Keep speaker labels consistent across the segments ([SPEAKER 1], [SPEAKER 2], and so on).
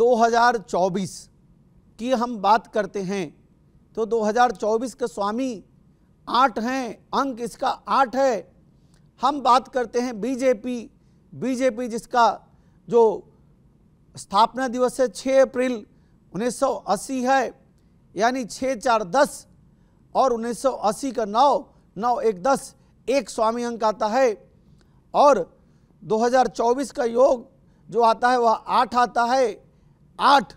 [SPEAKER 1] 2024 की हम बात करते हैं तो 2024 के स्वामी आठ हैं अंक इसका आठ है हम बात करते हैं बीजेपी बीजेपी जिसका जो स्थापना दिवस है 6 अप्रैल 1980 है यानी 6 चार दस और 1980 का नौ नौ एक दस एक स्वामी अंक आता है और 2024 का योग जो आता है वह आठ आता है आठ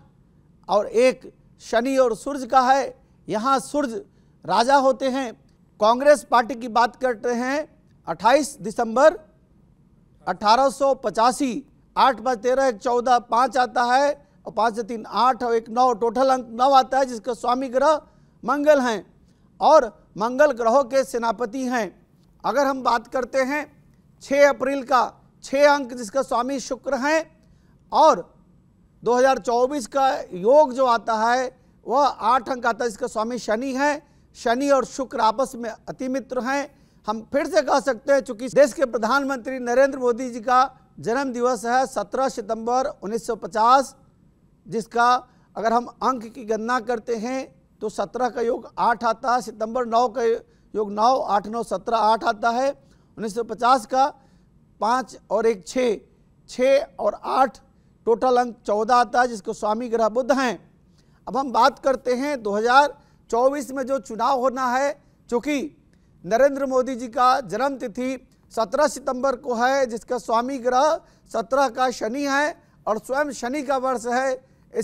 [SPEAKER 1] और एक शनि और सूर्य का है यहाँ सूर्य राजा होते हैं कांग्रेस पार्टी की बात करते हैं 28 दिसंबर अठारह सौ पचासी आठ एक चौदह पाँच आता है और पाँच से तीन आठ और एक नौ टोटल अंक नौ आता है जिसका स्वामी ग्रह मंगल हैं और मंगल ग्रहों के सेनापति हैं अगर हम बात करते हैं 6 अप्रैल का 6 अंक जिसका स्वामी शुक्र हैं और 2024 का योग जो आता है वह आठ अंक आता है इसका स्वामी शनि है शनि और शुक्र आपस में अति मित्र हैं हम फिर से कह सकते हैं चूंकि देश के प्रधानमंत्री नरेंद्र मोदी जी का जन्म दिवस है 17 सितंबर 1950 जिसका अगर हम अंक की गणना करते हैं तो 17 का योग आठ आता है सितंबर नौ का योग नौ आठ नौ सत्रह आठ आता है 1950 का पाँच और एक छः छः और आठ टोटल अंक चौदह आता है जिसको स्वामी ग्रह बुद्ध हैं अब हम बात करते हैं 2024 में जो चुनाव होना है चूँकि नरेंद्र मोदी जी का जन्म तिथि 17 सितंबर को है जिसका स्वामी ग्रह 17 का शनि है और स्वयं शनि का वर्ष है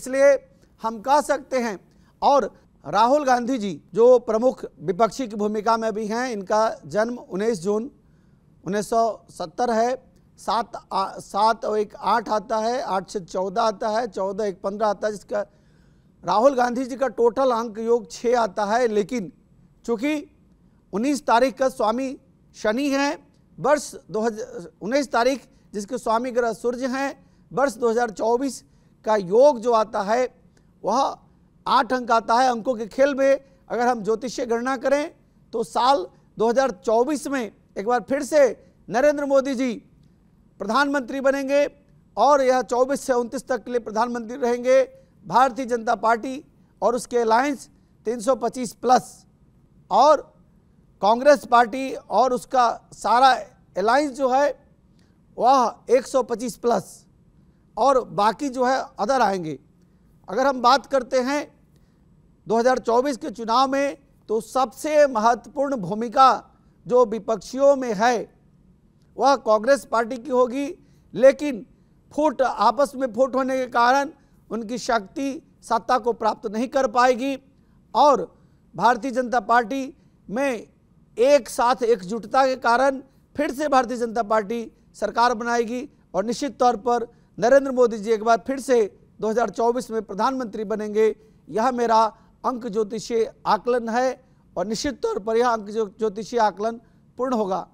[SPEAKER 1] इसलिए हम कह सकते हैं और राहुल गांधी जी जो प्रमुख विपक्षी की भूमिका में भी हैं इनका जन्म 19 जून 1970 है सात सात और एक आठ आता है आठ से चौदह आता है चौदह एक पंद्रह आता है जिसका राहुल गांधी जी का टोटल अंक योग छः आता है लेकिन चूँकि उन्नीस तारीख का स्वामी शनि हैं वर्ष दो उन्नीस तारीख जिसके स्वामी ग्रह सूर्य हैं वर्ष 2024 का योग जो आता है वह आठ अंक आता है अंकों के खेल में अगर हम ज्योतिषीय गणना करें तो साल 2024 में एक बार फिर से नरेंद्र मोदी जी प्रधानमंत्री बनेंगे और यह 24 से 29 तक के लिए प्रधानमंत्री रहेंगे भारतीय जनता पार्टी और उसके अलायंस 325 प्लस और कांग्रेस पार्टी और उसका सारा अलायंस जो है वह 125 प्लस और बाकी जो है अदर आएंगे अगर हम बात करते हैं 2024 के चुनाव में तो सबसे महत्वपूर्ण भूमिका जो विपक्षियों में है वह कांग्रेस पार्टी की होगी लेकिन फूट आपस में फूट होने के कारण उनकी शक्ति सत्ता को प्राप्त नहीं कर पाएगी और भारतीय जनता पार्टी में एक साथ एकजुटता के कारण फिर से भारतीय जनता पार्टी सरकार बनाएगी और निश्चित तौर पर नरेंद्र मोदी जी एक बार फिर से 2024 में प्रधानमंत्री बनेंगे यह मेरा अंक ज्योतिषीय आकलन है और निश्चित तौर पर यह अंक ज्योतिषीय आकलन पूर्ण होगा